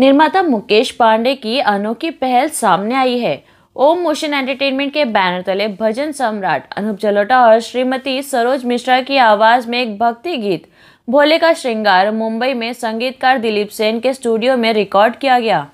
निर्माता मुकेश पांडे की अनोखी पहल सामने आई है ओम मोशन एंटरटेनमेंट के बैनर तले भजन सम्राट अनुप जलोटा और श्रीमती सरोज मिश्रा की आवाज में एक भक्ति गीत भोले का श्रृंगार मुंबई में संगीतकार दिलीप सेन के स्टूडियो में रिकॉर्ड किया गया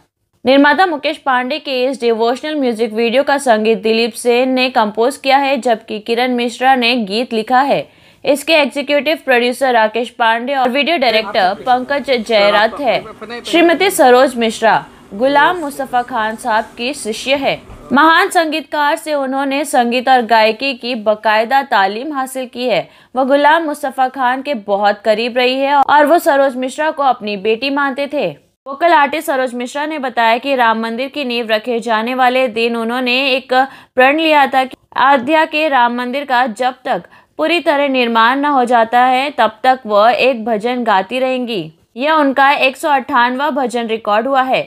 निर्माता मुकेश पांडे के इस डिवोशनल म्यूजिक वीडियो का संगीत दिलीप सेन ने कंपोज किया है जबकि किरण मिश्रा ने गीत लिखा है इसके एग्जीक्यूटिव प्रोड्यूसर राकेश पांडे और वीडियो डायरेक्टर पंकज जयरथ है श्रीमती सरोज मिश्रा गुलाम मुस्तफ़ा खान साहब की शिष्य है महान संगीतकार से उन्होंने संगीत और गायकी की बकायदा तालीम हासिल की है वह गुलाम मुस्तफ़ा खान के बहुत करीब रही है और वो सरोज मिश्रा को अपनी बेटी मानते थे वोकल आर्टिस्ट सरोज मिश्रा ने बताया कि राम मंदिर की नींव रखे जाने वाले दिन उन्होंने एक प्रण लिया था कि अयोध्या के राम मंदिर का जब तक पूरी तरह निर्माण न हो जाता है तब तक वह एक भजन गाती रहेंगी यह उनका एक भजन रिकॉर्ड हुआ है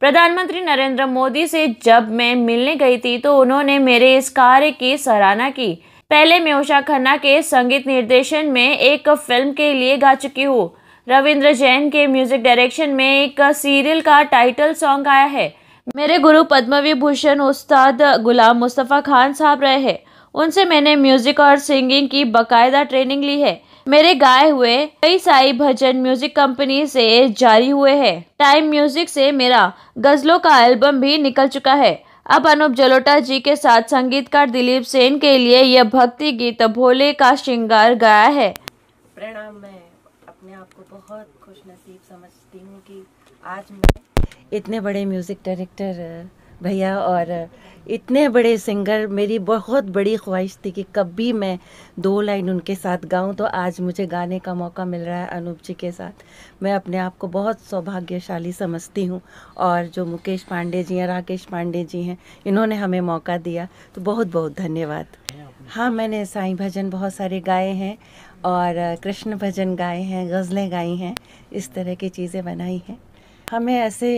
प्रधानमंत्री नरेंद्र मोदी से जब मैं मिलने गई थी तो उन्होंने मेरे इस कार्य की सराहना की पहले मैं उषा खन्ना के संगीत निर्देशन में एक फिल्म के लिए गा चुकी हूँ रविंद्र जैन के म्यूजिक डायरेक्शन में एक सीरियल का टाइटल सॉन्ग आया है मेरे गुरु पद्म विभूषण उस्ताद गुलाम मुस्तफ़ा खान साहब रहे हैं उनसे मैंने म्यूज़िक और सिंगिंग की बाकायदा ट्रेनिंग ली है मेरे गाए हुए कई साई भजन म्यूजिक कंपनी से जारी हुए हैं टाइम म्यूजिक से मेरा गजलों का एल्बम भी निकल चुका है अब अनूप जलोटा जी के साथ संगीतकार दिलीप सेन के लिए यह भक्ति गीत भोले का श्रृंगार गाया है प्रणाम मैं अपने आप को बहुत खुश नसीब समझती हूँ कि आज मैं इतने बड़े म्यूजिक डायरेक्टर भैया और इतने बड़े सिंगर मेरी बहुत बड़ी ख्वाहिश थी कि कभी मैं दो लाइन उनके साथ गाऊं तो आज मुझे गाने का मौका मिल रहा है अनूप जी के साथ मैं अपने आप को बहुत सौभाग्यशाली समझती हूं और जो मुकेश पांडे जी हैं राकेश पांडे जी हैं इन्होंने हमें मौका दिया तो बहुत बहुत धन्यवाद हाँ मैंने साई भजन बहुत सारे गाए हैं और कृष्ण भजन गाए हैं गज़लें गाई हैं इस तरह की चीज़ें बनाई हैं हमें ऐसे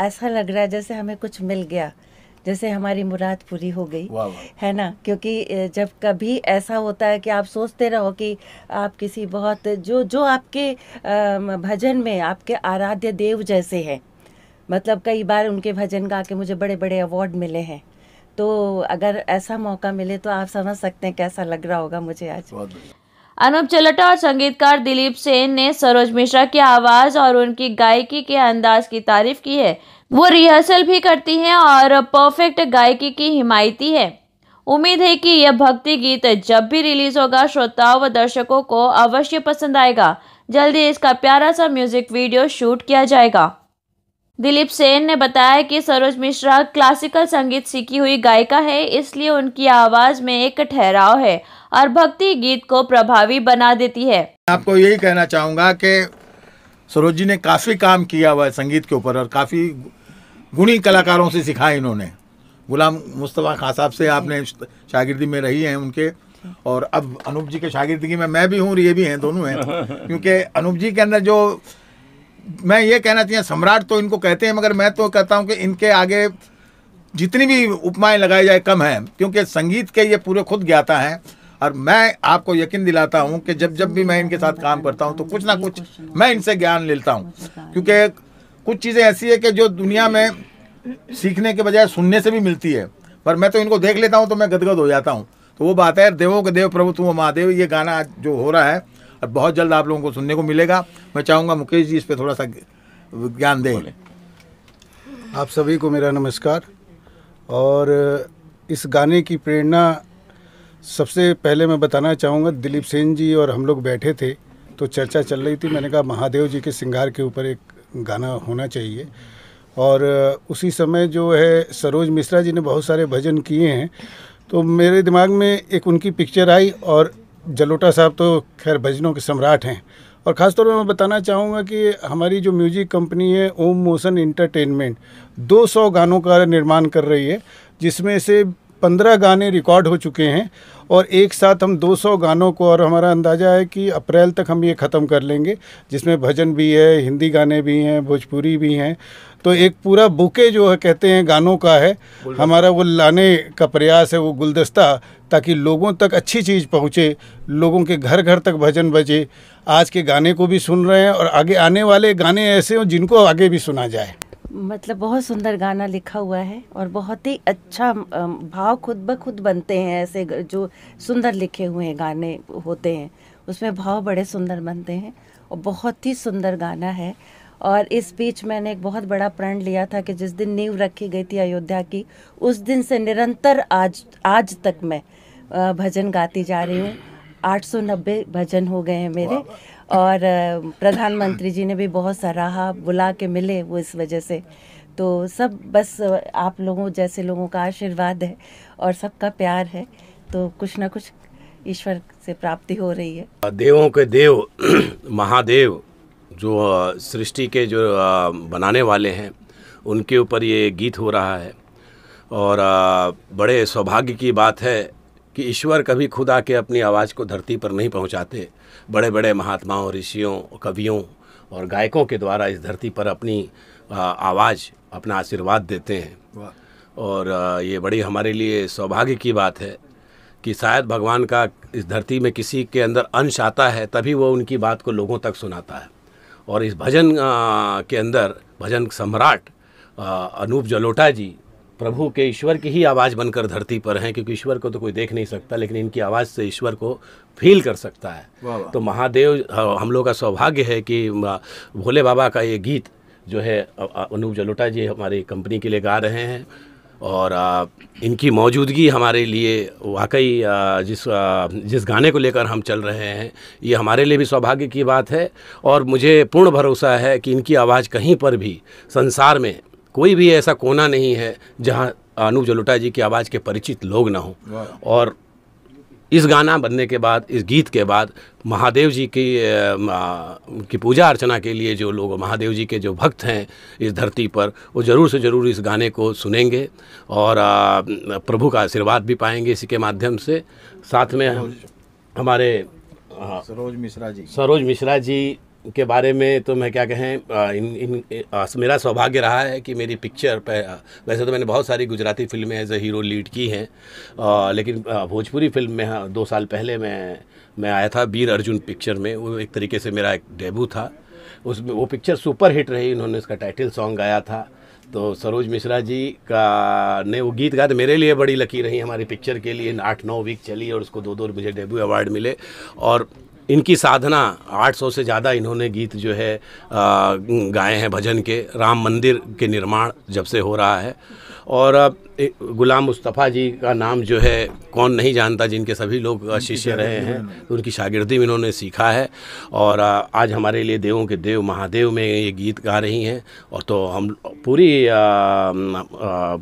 ऐसा लग रहा है जैसे हमें कुछ मिल गया जैसे हमारी मुराद पूरी हो गई है ना क्योंकि जब कभी ऐसा होता है कि आप सोचते रहो कि आप किसी बहुत जो जो आपके भजन में आपके आराध्य देव जैसे हैं मतलब कई बार उनके भजन गा के मुझे बड़े बड़े अवार्ड मिले हैं तो अगर ऐसा मौका मिले तो आप समझ सकते हैं कैसा लग रहा होगा मुझे आज अनुप चलटा और संगीतकार दिलीप सेन ने सरोज मिश्रा की आवाज़ और उनकी गायकी के अंदाज की तारीफ की है वो रिहर्सल भी करती हैं और परफेक्ट गायकी की हिमायती है उम्मीद है कि यह भक्ति गीत जब भी रिलीज होगा श्रोताओं व दर्शकों को अवश्य पसंद आएगा जल्दी इसका प्यारा सा म्यूजिक वीडियो शूट किया जाएगा दिलीप सेन ने बताया कि सरोज मिश्रा क्लासिकल संगीत सीखी हुई गायिका है इसलिए उनकी आवाज़ में एक ठहराव है और भक्ति गीत को प्रभावी बना देती है आपको यही कहना चाहूँगा कि सरोज जी ने काफ़ी काम किया हुआ है संगीत के ऊपर और काफ़ी गुणी कलाकारों से सिखा इन्होंने गुलाम मुस्तफ़ा खान साहब से आपने शागिर्दी में रही हैं उनके और अब अनूप जी के शागिर्दगी में मैं भी हूँ ये भी हैं दोनों हैं क्योंकि अनूप जी के अंदर जो मैं ये कहना चाहिए सम्राट तो इनको कहते हैं मगर मैं तो कहता हूँ कि इनके आगे जितनी भी उपमाएं लगाई जाए कम है क्योंकि संगीत के ये पूरे खुद ज्ञाता हैं और मैं आपको यकीन दिलाता हूँ कि जब जब भी मैं इनके साथ काम करता हूँ तो कुछ ना कुछ मैं इनसे ज्ञान लेता हूँ क्योंकि कुछ चीज़ें ऐसी है कि जो दुनिया में सीखने के बजाय सुनने से भी मिलती है पर मैं तो इनको देख लेता हूँ तो मैं गदगद हो जाता हूँ तो वो बात है देवों के देव प्रभु तुम महादेव ये गाना जो हो रहा है और बहुत जल्द आप लोगों को सुनने को मिलेगा मैं चाहूँगा मुकेश जी इस पर थोड़ा सा ज्ञान दें आप सभी को मेरा नमस्कार और इस गाने की प्रेरणा सबसे पहले मैं बताना चाहूँगा दिलीप सेन जी और हम लोग बैठे थे तो चर्चा चल रही थी मैंने कहा महादेव जी के सिंगार के ऊपर एक गाना होना चाहिए और उसी समय जो है सरोज मिश्रा जी ने बहुत सारे भजन किए हैं तो मेरे दिमाग में एक उनकी पिक्चर आई और जलोटा साहब तो खैर भजनों के सम्राट हैं और ख़ासतौर पर मैं बताना चाहूँगा कि हमारी जो म्यूजिक कंपनी है ओम मोशन इंटरटेनमेंट 200 गानों का निर्माण कर रही है जिसमें से पंद्रह गाने रिकॉर्ड हो चुके हैं और एक साथ हम 200 गानों को और हमारा अंदाज़ा है कि अप्रैल तक हम ये ख़त्म कर लेंगे जिसमें भजन भी है हिंदी गाने भी हैं भोजपुरी भी हैं तो एक पूरा बुके जो है कहते हैं गानों का है हमारा वो लाने का प्रयास है वो गुलदस्ता ताकि लोगों तक अच्छी चीज़ पहुँचे लोगों के घर घर तक भजन बजे आज के गाने को भी सुन रहे हैं और आगे आने वाले गाने ऐसे हों जिनको आगे भी सुना जाए मतलब बहुत सुंदर गाना लिखा हुआ है और बहुत ही अच्छा भाव खुद ब खुद बनते हैं ऐसे जो सुंदर लिखे हुए गाने होते हैं उसमें भाव बड़े सुंदर बनते हैं और बहुत ही सुंदर गाना है और इस बीच मैंने एक बहुत बड़ा प्रण लिया था कि जिस दिन नींव रखी गई थी अयोध्या की उस दिन से निरंतर आज आज तक मैं भजन गाती जा रही हूँ 890 भजन हो गए हैं मेरे और प्रधानमंत्री जी ने भी बहुत सराहा बुला के मिले वो इस वजह से तो सब बस आप लोगों जैसे लोगों का आशीर्वाद है और सबका प्यार है तो कुछ ना कुछ ईश्वर से प्राप्ति हो रही है देवों के देव महादेव जो सृष्टि के जो बनाने वाले हैं उनके ऊपर ये गीत हो रहा है और बड़े सौभाग्य की बात है कि ईश्वर कभी खुद आके अपनी आवाज़ को धरती पर नहीं पहुंचाते बड़े बड़े महात्माओं ऋषियों कवियों और गायकों के द्वारा इस धरती पर अपनी आवाज़ अपना आशीर्वाद देते हैं और ये बड़ी हमारे लिए सौभाग्य की बात है कि शायद भगवान का इस धरती में किसी के अंदर अंश आता है तभी वो उनकी बात को लोगों तक सुनाता है और इस भजन के अंदर भजन सम्राट अनूप जलोटा जी प्रभु के ईश्वर की ही आवाज़ बनकर धरती पर हैं क्योंकि ईश्वर को तो कोई देख नहीं सकता लेकिन इनकी आवाज़ से ईश्वर को फील कर सकता है तो महादेव हम लोग का सौभाग्य है कि भोले बाबा का ये गीत जो है अनूप जलोटा जी हमारी कंपनी के लिए गा रहे हैं और इनकी मौजूदगी हमारे लिए वाकई जिस जिस गाने को लेकर हम चल रहे हैं ये हमारे लिए भी सौभाग्य की बात है और मुझे पूर्ण भरोसा है कि इनकी आवाज़ कहीं पर भी संसार में कोई भी ऐसा कोना नहीं है जहाँ अनूप जलोटा जी की आवाज़ के परिचित लोग ना हों और इस गाना बनने के बाद इस गीत के बाद महादेव जी की की पूजा अर्चना के लिए जो लोग महादेव जी के जो भक्त हैं इस धरती पर वो ज़रूर से ज़रूर इस गाने को सुनेंगे और प्रभु का आशीर्वाद भी पाएंगे इसी के माध्यम से साथ में हमारे हाँ। सरोज मिश्रा जी सरोज मिश्रा जी के बारे में तो मैं क्या कहें इन इन, इन आ, मेरा सौभाग्य रहा है कि मेरी पिक्चर पे वैसे तो मैंने बहुत सारी गुजराती फिल्में एज ए हीरो लीड की हैं लेकिन भोजपुरी फिल्म में हाँ, दो साल पहले मैं मैं आया था वीर अर्जुन पिक्चर में वो एक तरीके से मेरा एक डेब्यू था उसमें वो पिक्चर सुपर हिट रही उन्होंने उसका टाइटल सॉन्ग गाया था तो सरोज मिश्रा जी का ने वो गीत गाया मेरे लिए बड़ी लकी रही हमारी पिक्चर के लिए आठ नौ वीक चली और उसको दो दो मुझे डेब्यू अवार्ड मिले और इनकी साधना 800 से ज़्यादा इन्होंने गीत जो है गाए हैं भजन के राम मंदिर के निर्माण जब से हो रहा है और अब गुलाम मुस्तफ़ा जी का नाम जो है कौन नहीं जानता जिनके सभी लोग शिष्य रहे हैं उनकी शागिर्दी में इन्होंने सीखा है और आज हमारे लिए देवों के देव महादेव में ये गीत गा रही हैं और तो हम पूरी आ, आ, आ,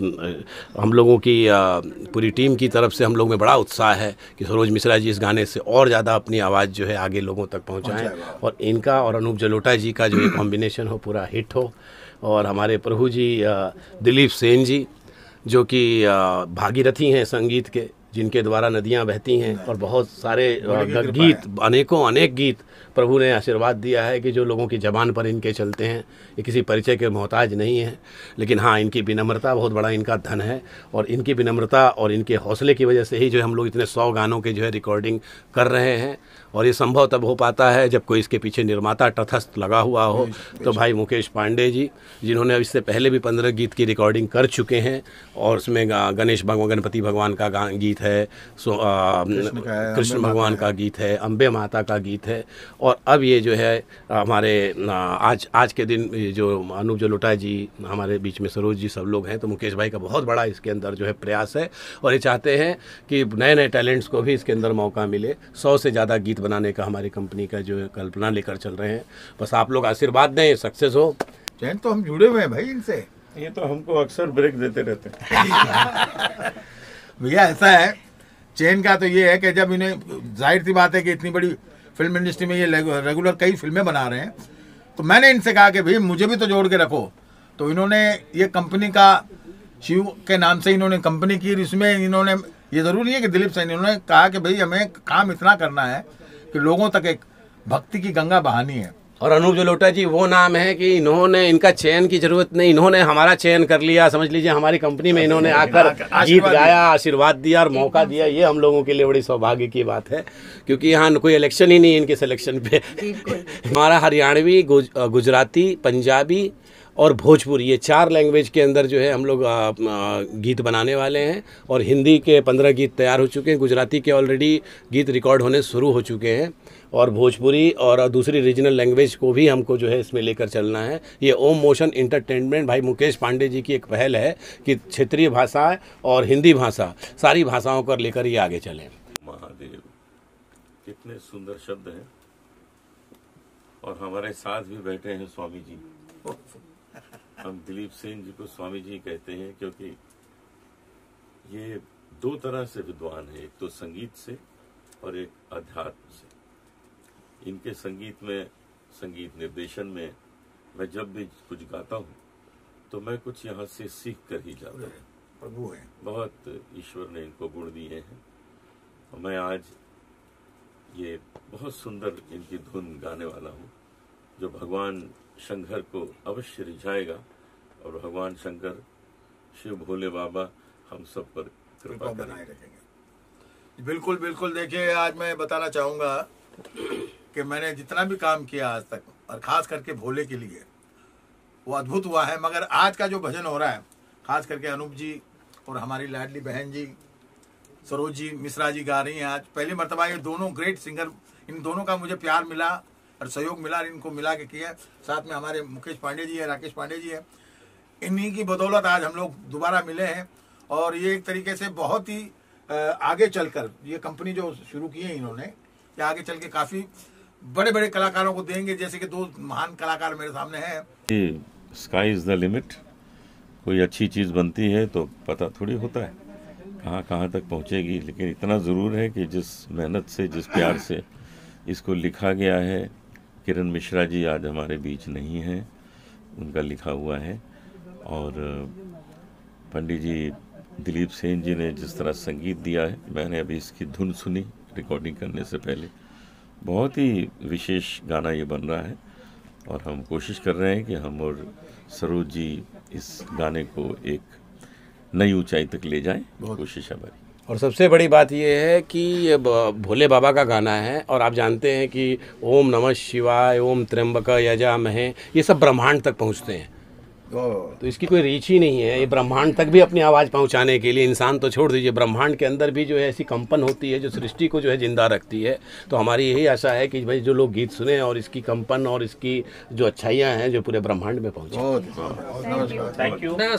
हम लोगों की आ, पूरी टीम की तरफ से हम लोग में बड़ा उत्साह है कि सरोज मिश्रा जी इस गाने से और ज़्यादा अपनी आवाज़ जो है आगे लोगों तक पहुँचाएँ और इनका और अनूप जलोटा जी का जो कॉम्बिनेशन हो पूरा हिट हो और हमारे प्रभु जी दिलीप सेन जी जो कि भागीरथी हैं संगीत के जिनके द्वारा नदियाँ बहती हैं और बहुत सारे गीत अनेकों अनेक गीत प्रभु ने आशीर्वाद दिया है कि जो लोगों की जबान पर इनके चलते हैं ये किसी परिचय के मोहताज नहीं है लेकिन हाँ इनकी विनम्रता बहुत बड़ा इनका धन है और इनकी विनम्रता और इनके हौसले की वजह से ही जो हम लोग इतने सौ गानों के जो है रिकॉर्डिंग कर रहे हैं और ये संभव तब हो पाता है जब कोई इसके पीछे निर्माता तथस्थ लगा हुआ हो तो भाई मुकेश पांडे जी जिन्होंने इससे पहले भी पंद्रह गीत की रिकॉर्डिंग कर चुके हैं और उसमें गणेश भगवान गणपति भगवान का गीत है सो कृष्ण भगवान का गीत है अम्बे माता का गीत है और अब ये जो है हमारे आज आज के दिन जो अनूप लोटा जी हमारे बीच में सरोज जी सब लोग हैं तो मुकेश भाई का बहुत बड़ा इसके अंदर जो है प्रयास है और ये चाहते हैं कि नए नए टैलेंट्स को भी इसके अंदर मौका मिले सौ से ज़्यादा गीत बनाने का हमारी कंपनी का जो कल्पना लेकर चल रहे हैं बस आप लोग आशीर्वाद दें सक्सेस हो जैन तो हम जुड़े हुए हैं भाई इनसे ये तो हमको अक्सर ब्रेक देते रहते हैं भैया ऐसा है चैन का तो ये है कि जब इन्हें जाहिर सी बात है कि इतनी बड़ी फिल्म इंडस्ट्री में ये रेगुलर कई फिल्में बना रहे हैं तो मैंने इनसे कहा कि भाई मुझे भी तो जोड़ के रखो तो इन्होंने ये कंपनी का शिव के नाम से इन्होंने कंपनी की इसमें इन्होंने ये ज़रूरी है कि दिलीप सैन इन्होंने कहा कि भाई हमें काम इतना करना है कि लोगों तक एक भक्ति की गंगा बहानी है और अनूप जलोटा जी वो नाम है कि इन्होंने इनका चयन की जरूरत नहीं इन्होंने हमारा चयन कर लिया समझ लीजिए हमारी कंपनी में इन्होंने आकर गीत गाया आशीर्वाद दिया और मौका दिया ये हम लोगों के लिए बड़ी सौभाग्य की बात है क्योंकि यहाँ कोई इलेक्शन ही नहीं इनके सिलेक्शन पे हमारा हरियाणवी गुज गुजराती पंजाबी और भोजपुरी ये चार लैंग्वेज के अंदर जो है हम लोग गीत बनाने वाले हैं और हिंदी के पंद्रह गीत तैयार हो चुके हैं गुजराती के ऑलरेडी गीत रिकॉर्ड होने शुरू हो चुके हैं और भोजपुरी और दूसरी रीजनल लैंग्वेज को भी हमको जो है इसमें लेकर चलना है ये ओम मोशन इंटरटेनमेंट भाई मुकेश पांडे जी की एक पहल है कि क्षेत्रीय भाषा और हिंदी भाषा सारी भाषाओं पर लेकर ये आगे चलें महादेव कितने सुंदर शब्द हैं और हमारे साथ भी बैठे हैं स्वामी जी हम दिलीप सेन जी को स्वामी जी कहते हैं क्योंकि ये दो तरह से विद्वान है एक तो संगीत से और एक अध्यात्म से इनके संगीत में संगीत निर्देशन में मैं जब भी कुछ गाता हूँ तो मैं कुछ यहाँ से सीख कर ही जाता हूँ प्रभु है बहुत ईश्वर ने इनको गुण दिए हैं और मैं आज ये बहुत सुंदर इनकी धुन गाने वाला हूँ जो भगवान शंघर को अवश्य रिझाएगा और भगवान शंकर शिव भोले बाबा हम सब पर कृपा बनाए रखेंगे बिल्कुल बिल्कुल देखिए आज मैं बताना चाहूंगा कि मैंने जितना भी काम किया आज तक और खास करके भोले के लिए वो अद्भुत हुआ है मगर आज का जो भजन हो रहा है खास करके अनूप जी और हमारी लाडली बहन जी सरोज जी मिश्रा जी गा रही हैं आज पहली मरतबा ये दोनों ग्रेट सिंगर इन दोनों का मुझे प्यार मिला और सहयोग मिला और इनको मिला के किया साथ में हमारे मुकेश पांडे जी हैं राकेश पांडे जी हैं इन्हीं की बदौलत आज हम लोग दोबारा मिले हैं और ये एक तरीके से बहुत ही आगे चलकर ये कंपनी जो शुरू की है इन्होंने ये आगे चल के काफी बड़े बड़े कलाकारों को देंगे जैसे कि दो महान कलाकार मेरे सामने हैं स्काई इज द लिमिट कोई अच्छी चीज़ बनती है तो पता थोड़ी होता है कहाँ कहाँ तक पहुँचेगी लेकिन इतना ज़रूर है कि जिस मेहनत से जिस प्यार से इसको लिखा गया है किरण मिश्रा जी आज हमारे बीच नहीं हैं उनका लिखा हुआ है और पंडित जी दिलीप सेन जी ने जिस तरह संगीत दिया है मैंने अभी इसकी धुन सुनी रिकॉर्डिंग करने से पहले बहुत ही विशेष गाना ये बन रहा है और हम कोशिश कर रहे हैं कि हम और सरोज जी इस गाने को एक नई ऊंचाई तक ले जाएं कोशिश हमारी और सबसे बड़ी बात यह है कि ये भोले बाबा का गाना है और आप जानते हैं कि ओम नमः शिवाय ओम त्र्यंबक महे ये सब ब्रह्मांड तक पहुंचते हैं तो इसकी कोई रीच ही नहीं है ये ब्रह्मांड तक भी अपनी आवाज़ पहुंचाने के लिए इंसान तो छोड़ दीजिए ब्रह्मांड के अंदर भी जो है ऐसी कंपन होती है जो सृष्टि को जो है ज़िंदा रखती है तो हमारी यही आशा है कि भाई जो लोग गीत सुने और इसकी कंपन और इसकी जो अच्छाइयाँ हैं जो पूरे ब्रह्मांड में पहुंचे थैंक यू